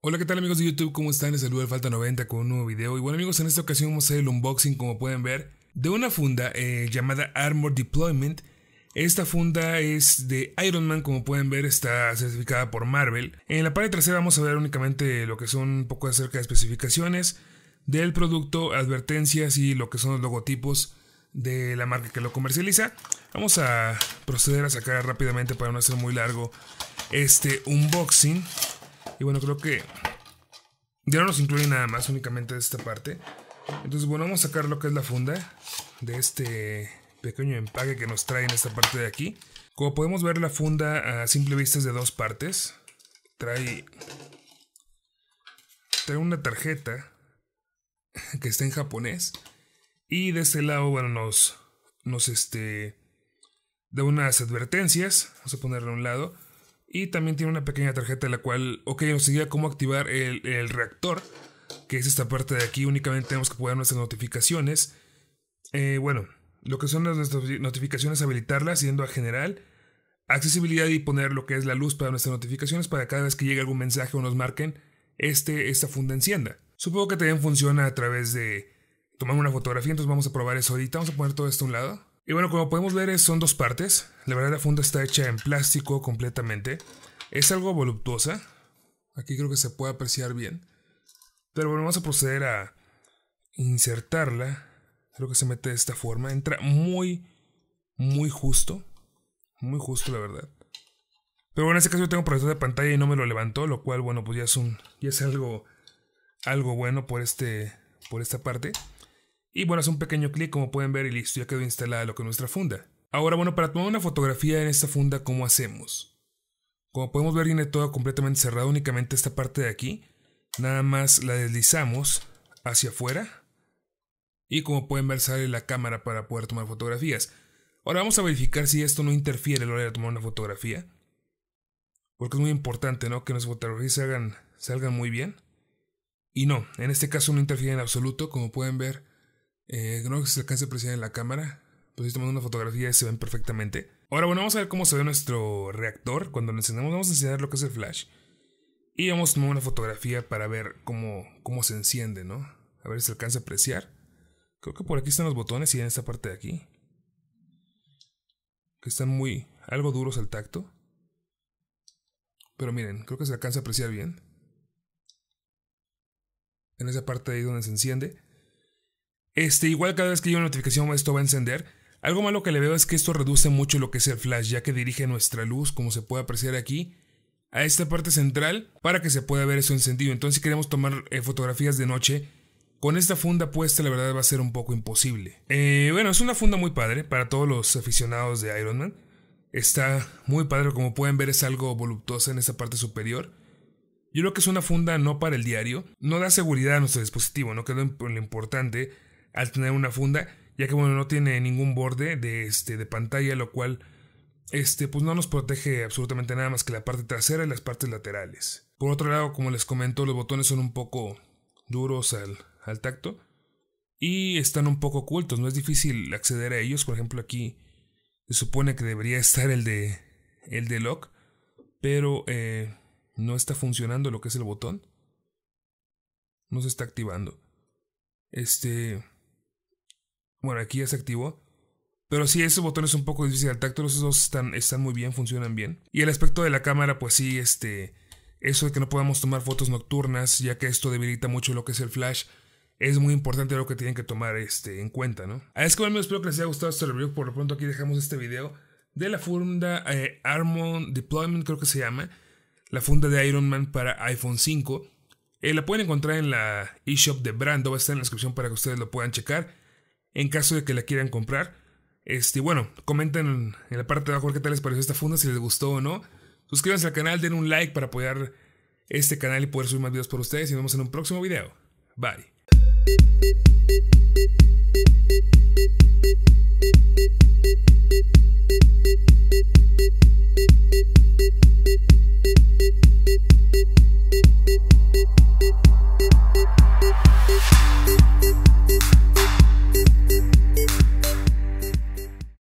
Hola, ¿qué tal amigos de YouTube? ¿Cómo están? Les saludo de Falta 90 con un nuevo video. Y bueno amigos, en esta ocasión vamos a hacer el unboxing, como pueden ver, de una funda eh, llamada Armor Deployment. Esta funda es de Iron Man, como pueden ver, está certificada por Marvel. En la parte trasera vamos a ver únicamente lo que son un poco acerca de especificaciones del producto, advertencias y lo que son los logotipos de la marca que lo comercializa. Vamos a proceder a sacar rápidamente para no hacer muy largo este unboxing. Y bueno, creo que ya no nos incluye nada más, únicamente de esta parte. Entonces, bueno, vamos a sacar lo que es la funda de este pequeño empaque que nos trae en esta parte de aquí. Como podemos ver, la funda a simple vista es de dos partes. Trae, trae una tarjeta que está en japonés. Y de este lado, bueno, nos, nos este, da unas advertencias, vamos a ponerle a un lado. Y también tiene una pequeña tarjeta la cual, ok, nos diría cómo activar el, reactor, que es esta parte de aquí, únicamente tenemos que poner nuestras notificaciones. Eh, bueno, lo que son las notificaciones, habilitarlas, yendo a general, accesibilidad y poner lo que es la luz para nuestras notificaciones para cada vez que llegue algún mensaje o nos marquen, este, esta funda encienda. Supongo que también funciona a través de Tomando una fotografía, entonces vamos a probar eso ahorita. Vamos a poner todo esto a un lado. Y bueno, como podemos ver, son dos partes. La verdad, la funda está hecha en plástico completamente. Es algo voluptuosa. Aquí creo que se puede apreciar bien. Pero bueno, vamos a proceder a insertarla. Creo que se mete de esta forma. Entra muy, muy justo. Muy justo, la verdad. Pero bueno, en este caso yo tengo proyector de pantalla y no me lo levantó, lo cual, bueno, pues ya es un. ya es algo. algo bueno por este. por esta parte. Y bueno, hace un pequeño clic como pueden ver y listo, ya quedó instalada lo que es nuestra funda. Ahora bueno, para tomar una fotografía en esta funda, ¿cómo hacemos? Como podemos ver viene todo completamente cerrado, únicamente esta parte de aquí. Nada más la deslizamos hacia afuera. Y como pueden ver sale la cámara para poder tomar fotografías. Ahora vamos a verificar si esto no interfiere a la hora de tomar una fotografía. Porque es muy importante, ¿no? Que nuestras fotografías salgan, salgan muy bien. Y no, en este caso no interfiere en absoluto, como pueden ver eh, creo que se alcanza a apreciar en la cámara. Pues si tomando una fotografía y se ven perfectamente. Ahora, bueno, vamos a ver cómo se ve nuestro reactor. Cuando lo encendemos, vamos a enseñar lo que es el flash. Y vamos a tomar una fotografía para ver cómo, cómo se enciende, ¿no? A ver si se alcanza a apreciar. Creo que por aquí están los botones y en esta parte de aquí. Que están muy, algo duros al tacto. Pero miren, creo que se alcanza a apreciar bien. En esa parte de ahí donde se enciende. Este, igual cada vez que yo una notificación esto va a encender. Algo malo que le veo es que esto reduce mucho lo que es el flash, ya que dirige nuestra luz, como se puede apreciar aquí, a esta parte central para que se pueda ver eso encendido. Entonces si queremos tomar eh, fotografías de noche, con esta funda puesta la verdad va a ser un poco imposible. Eh, bueno, es una funda muy padre para todos los aficionados de Iron Man. Está muy padre, como pueden ver es algo voluptuosa en esta parte superior. Yo creo que es una funda no para el diario, no da seguridad a nuestro dispositivo, no quedó lo importante al tener una funda, ya que bueno, no tiene ningún borde de, este, de pantalla, lo cual este, pues no nos protege absolutamente nada más que la parte trasera y las partes laterales. Por otro lado, como les comentó los botones son un poco duros al, al tacto y están un poco ocultos, no es difícil acceder a ellos, por ejemplo aquí se supone que debería estar el de el de lock, pero eh, no está funcionando lo que es el botón. No se está activando. Este, bueno, aquí ya se activó. Pero sí, ese botón es un poco difícil al tacto. Los dos están, están muy bien, funcionan bien. Y el aspecto de la cámara, pues sí, este. Eso de que no podamos tomar fotos nocturnas, ya que esto debilita mucho lo que es el flash, es muy importante lo que tienen que tomar este, en cuenta, ¿no? A ah, eso que espero que les haya gustado este review. Por lo pronto, aquí dejamos este video de la funda eh, Armon Deployment, creo que se llama. La funda de Iron Man para iPhone 5. Eh, la pueden encontrar en la eShop de Brando, está en la descripción para que ustedes lo puedan checar en caso de que la quieran comprar. Este, bueno, comenten en la parte de abajo qué tal les pareció esta funda, si les gustó o no. Suscríbanse al canal, den un like para apoyar este canal y poder subir más videos por ustedes. Y nos vemos en un próximo video. Bye.